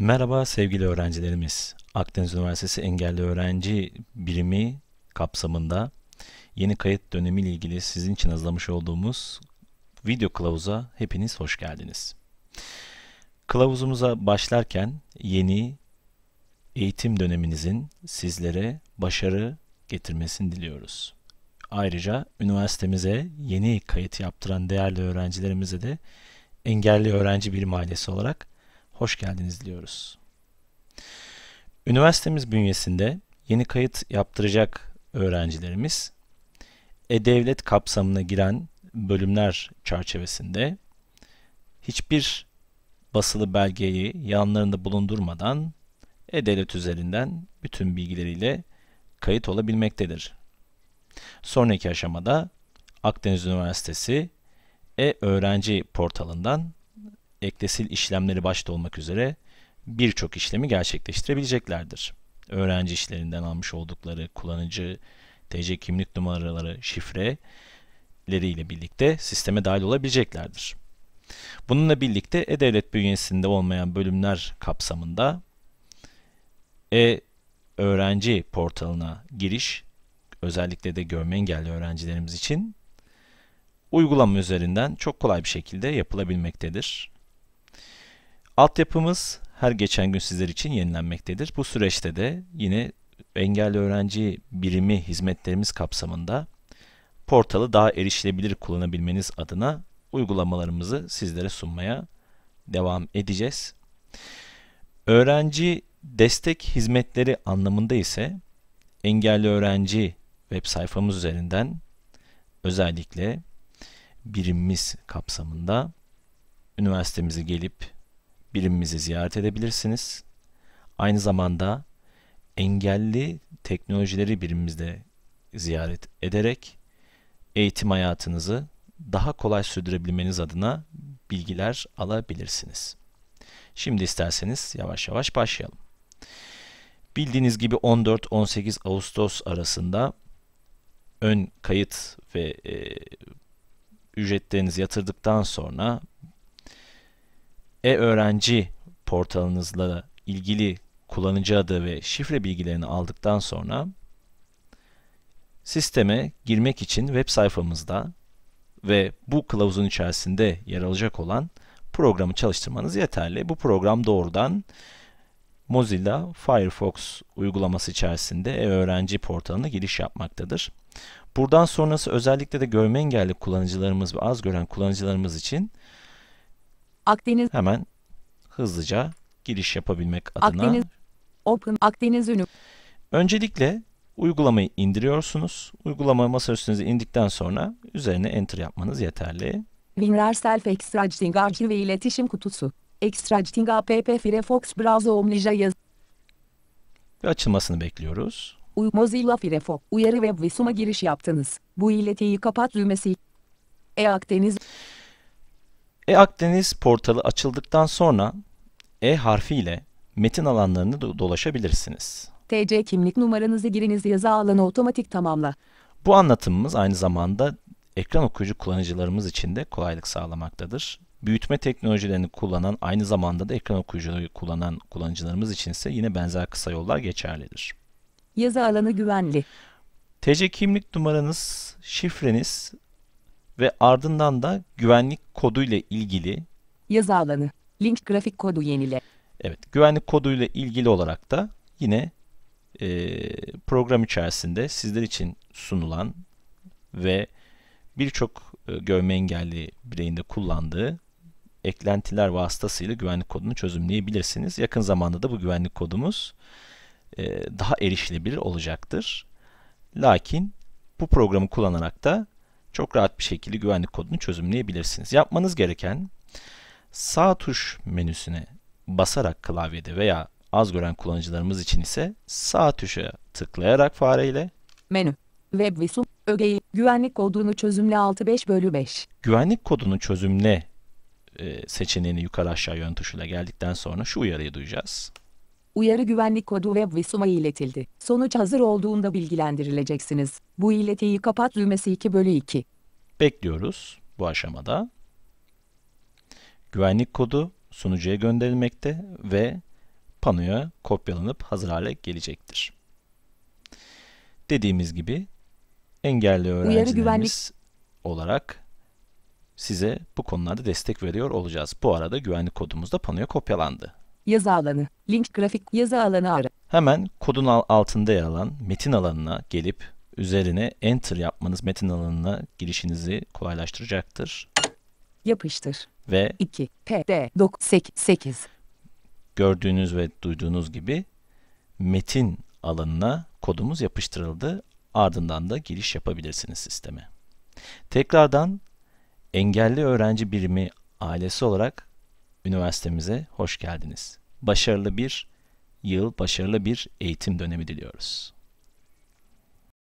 Merhaba sevgili öğrencilerimiz. Akdeniz Üniversitesi Engelli Öğrenci Birimi kapsamında yeni kayıt dönemi ile ilgili sizin için hazırlamış olduğumuz video kılavuza hepiniz hoş geldiniz. Kılavuzumuza başlarken yeni eğitim döneminizin sizlere başarı getirmesini diliyoruz. Ayrıca üniversitemize yeni kayıt yaptıran değerli öğrencilerimize de engelli öğrenci birimi ailesi olarak hoş geldiniz diyoruz. Üniversitemiz bünyesinde yeni kayıt yaptıracak öğrencilerimiz e-devlet kapsamına giren bölümler çerçevesinde hiçbir basılı belgeyi yanlarında bulundurmadan e-devlet üzerinden bütün bilgileriyle kayıt olabilmektedir. Sonraki aşamada Akdeniz Üniversitesi e-öğrenci portalından eklesil işlemleri başta olmak üzere birçok işlemi gerçekleştirebileceklerdir. Öğrenci işlerinden almış oldukları kullanıcı, TC kimlik numaraları, şifreleri ile birlikte sisteme dahil olabileceklerdir. Bununla birlikte E-Devlet bünyesinde olmayan bölümler kapsamında E-Öğrenci portalına giriş, özellikle de görme engelli öğrencilerimiz için uygulama üzerinden çok kolay bir şekilde yapılabilmektedir. Altyapımız her geçen gün sizler için yenilenmektedir. Bu süreçte de yine engelli öğrenci birimi hizmetlerimiz kapsamında portalı daha erişilebilir kullanabilmeniz adına uygulamalarımızı sizlere sunmaya devam edeceğiz. Öğrenci destek hizmetleri anlamında ise engelli öğrenci web sayfamız üzerinden özellikle birimimiz kapsamında üniversitemize gelip birimimizi ziyaret edebilirsiniz. Aynı zamanda engelli teknolojileri birimimizde ziyaret ederek eğitim hayatınızı daha kolay sürdürebilmeniz adına bilgiler alabilirsiniz. Şimdi isterseniz yavaş yavaş başlayalım. Bildiğiniz gibi 14-18 Ağustos arasında ön kayıt ve e, ücretlerinizi yatırdıktan sonra e-öğrenci portalınızla ilgili kullanıcı adı ve şifre bilgilerini aldıktan sonra sisteme girmek için web sayfamızda ve bu kılavuzun içerisinde yer alacak olan programı çalıştırmanız yeterli. Bu program doğrudan Mozilla Firefox uygulaması içerisinde e-öğrenci portalına giriş yapmaktadır. Buradan sonrası özellikle de görme engelli kullanıcılarımız ve az gören kullanıcılarımız için Akdeniz hemen hızlıca giriş yapabilmek adına Akdeniz Open Akdeniz Ünü Öncelikle uygulamayı indiriyorsunuz. Uygulama masaüstünüze indikten sonra üzerine enter yapmanız yeterli. WinRAR Self Extracting Arşiv iletişim Kutusu Extracting app Firefox Browser Omnija yaz ve açılmasını bekliyoruz. Mozilla Firefox uyarı web visuma giriş yaptınız. Bu iletiyi kapat düğmesi. E Akdeniz e Akdeniz portalı açıldıktan sonra E harfiyle metin alanlarını do- dolaşabilirsiniz. TC kimlik numaranızı giriniz yazı alanı otomatik tamamla. Bu anlatımımız aynı zamanda ekran okuyucu kullanıcılarımız için de kolaylık sağlamaktadır. Büyütme teknolojilerini kullanan aynı zamanda da ekran okuyucuları kullanan kullanıcılarımız için ise yine benzer kısa yollar geçerlidir. Yazı alanı güvenli. TC kimlik numaranız, şifreniz ve ardından da güvenlik kodu ile ilgili yazı alanı, link grafik kodu yenile. Evet, güvenlik kodu ile ilgili olarak da yine e, program içerisinde sizler için sunulan ve birçok e, görme engelli bireyinde kullandığı eklentiler vasıtasıyla güvenlik kodunu çözümleyebilirsiniz. Yakın zamanda da bu güvenlik kodumuz e, daha erişilebilir olacaktır. Lakin bu programı kullanarak da çok rahat bir şekilde güvenlik kodunu çözümleyebilirsiniz. Yapmanız gereken sağ tuş menüsüne basarak klavyede veya az gören kullanıcılarımız için ise sağ tuşa tıklayarak fareyle menü web visum ögeyi güvenlik kodunu çözümle 65 bölü 5 güvenlik kodunu çözümle e, seçeneğini yukarı aşağı yön tuşuyla geldikten sonra şu uyarıyı duyacağız. Uyarı güvenlik kodu web ve suma iletildi. Sonuç hazır olduğunda bilgilendirileceksiniz. Bu iletiyi kapat düğmesi 2 bölü 2. Bekliyoruz bu aşamada. Güvenlik kodu sunucuya gönderilmekte ve panoya kopyalanıp hazır hale gelecektir. Dediğimiz gibi engelli öğrencilerimiz güvenlik... olarak size bu konularda destek veriyor olacağız. Bu arada güvenlik kodumuz da panoya kopyalandı yazı alanı, link grafik yazı alanı ara. Hemen kodun altında yer alan metin alanına gelip üzerine enter yapmanız metin alanına girişinizi kolaylaştıracaktır. Yapıştır. Ve 2 P PD 8. gördüğünüz ve duyduğunuz gibi metin alanına kodumuz yapıştırıldı. Ardından da giriş yapabilirsiniz sisteme. Tekrardan engelli öğrenci birimi ailesi olarak üniversitemize hoş geldiniz başarılı bir yıl, başarılı bir eğitim dönemi diliyoruz.